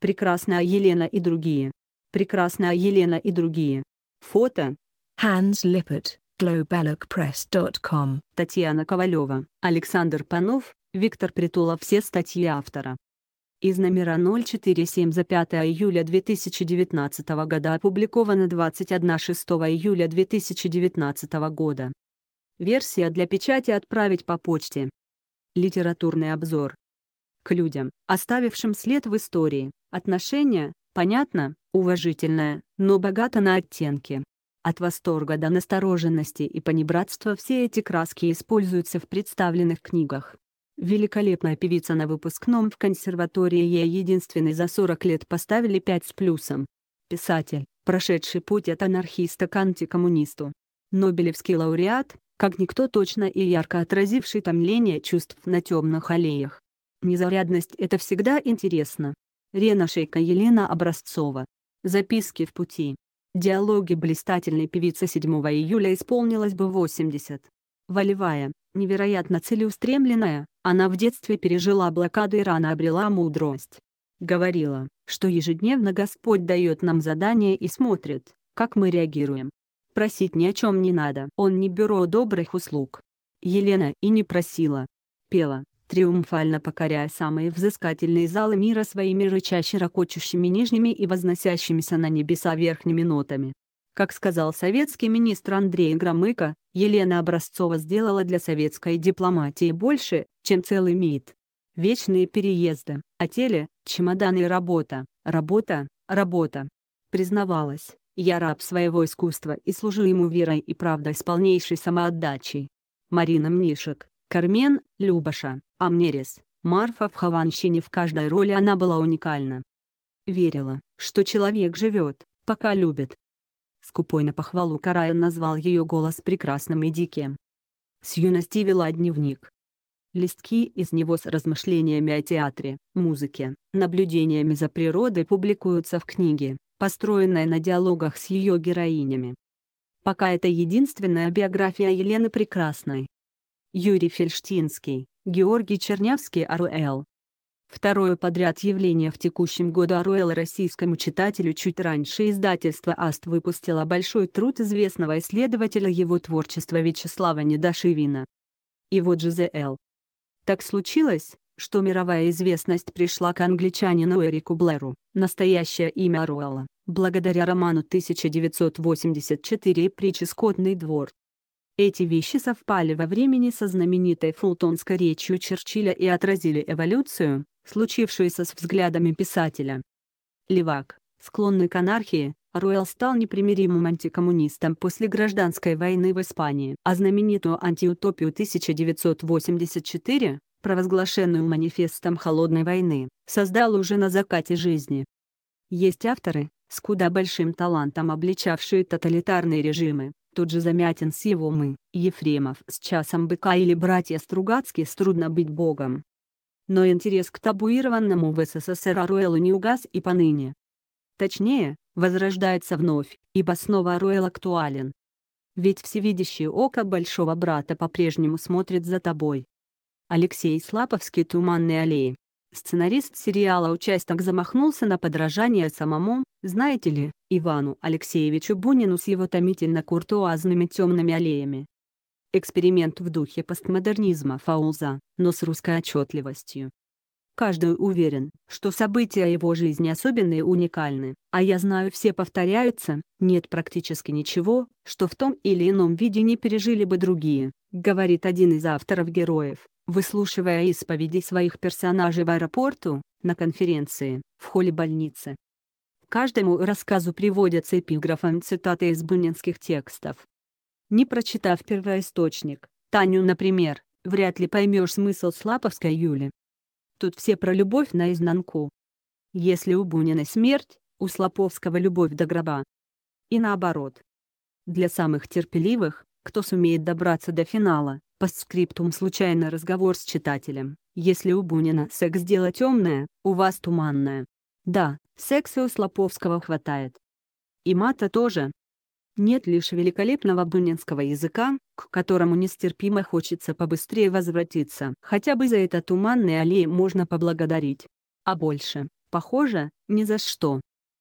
Прекрасная Елена и другие. Прекрасная Елена и другие. Фото. Hans Lippert, globalocpress.com. Татьяна Ковалева, Александр Панов, Виктор Притулов. Все статьи автора. Из номера 047 за 5 июля 2019 года опубликовано 21-6 июля 2019 года. Версия для печати отправить по почте. Литературный обзор к людям, оставившим след в истории. Отношение, понятно, уважительное, но богато на оттенки. От восторга до настороженности и понебратства все эти краски используются в представленных книгах. Великолепная певица на выпускном в консерватории ей единственный за 40 лет поставили 5 с плюсом. Писатель, прошедший путь от анархиста к антикоммунисту. Нобелевский лауреат, как никто точно и ярко отразивший томление чувств на темных аллеях. Незарядность — это всегда интересно. Рена Шейка Елена Образцова. Записки в пути. Диалоги блистательной певицы 7 июля исполнилось бы 80. Волевая, невероятно целеустремленная, она в детстве пережила блокаду и рано обрела мудрость. Говорила, что ежедневно Господь дает нам задание и смотрит, как мы реагируем. Просить ни о чем не надо. Он не бюро добрых услуг. Елена и не просила. Пела, триумфально покоряя самые взыскательные залы мира своими рычаще ракочущими нижними и возносящимися на небеса верхними нотами. Как сказал советский министр Андрей Громыко, Елена Образцова сделала для советской дипломатии больше, чем целый МИД. Вечные переезды, отели, чемоданы и работа, работа, работа. Признавалась, я раб своего искусства и служу ему верой и правдой с полнейшей самоотдачей. Марина Мнишек, Кармен, Любаша, Амнерис, Марфа в Хованщине в каждой роли она была уникальна. Верила, что человек живет, пока любит. Скупой на похвалу Караян назвал ее голос прекрасным и диким. С юности вела дневник. Листки из него с размышлениями о театре, музыке, наблюдениями за природой публикуются в книге, построенной на диалогах с ее героинями. Пока это единственная биография Елены Прекрасной, Юрий Фельштинский, Георгий Чернявский Аруэл. Второе подряд явление в текущем году Аруэл российскому читателю чуть раньше издательство «Аст» выпустило большой труд известного исследователя его творчества Вячеслава Недашивина. И вот же З.Л. Так случилось, что мировая известность пришла к англичанину Эрику Блэру, настоящее имя Аруэлла, благодаря роману 1984 «Притческотный двор». Эти вещи совпали во времени со знаменитой фултонской речью Черчилля и отразили эволюцию, случившуюся с взглядами писателя. Левак, склонный к анархии, Руэлл стал непримиримым антикоммунистом после гражданской войны в Испании, а знаменитую антиутопию 1984, провозглашенную манифестом Холодной войны, создал уже на закате жизни. Есть авторы, с куда большим талантом обличавшие тоталитарные режимы, Тут же Замятин с его «мы», Ефремов с «Часом быка» или братья Стругацкие с «Трудно быть богом». Но интерес к табуированному в СССР Аруэлу не угас и поныне. Точнее, возрождается вновь, ибо снова Аруэл актуален. Ведь всевидящее око Большого Брата по-прежнему смотрит за тобой. Алексей Слаповский «Туманные аллеи» Сценарист сериала «Участок» замахнулся на подражание самому, знаете ли, Ивану Алексеевичу Бунину с его томительно-куртуазными темными аллеями. Эксперимент в духе постмодернизма Фауза, но с русской отчетливостью. Каждый уверен, что события его жизни особенные и уникальны, а я знаю все повторяются, нет практически ничего, что в том или ином виде не пережили бы другие, говорит один из авторов героев выслушивая исповеди своих персонажей в аэропорту, на конференции, в холле больницы. каждому рассказу приводятся эпиграфом цитаты из бунинских текстов. Не прочитав первоисточник, Таню, например, вряд ли поймешь смысл Слаповской Юли. Тут все про любовь наизнанку. Если у Бунина смерть, у Слаповского любовь до гроба. И наоборот. Для самых терпеливых, кто сумеет добраться до финала, по скриптум случайно разговор с читателем. Если у Бунина секс дело темное, у вас туманное. Да, секса у Слоповского хватает. И мата тоже. Нет лишь великолепного бунинского языка, к которому нестерпимо хочется побыстрее возвратиться. Хотя бы за это туманные аллеи можно поблагодарить. А больше, похоже, ни за что.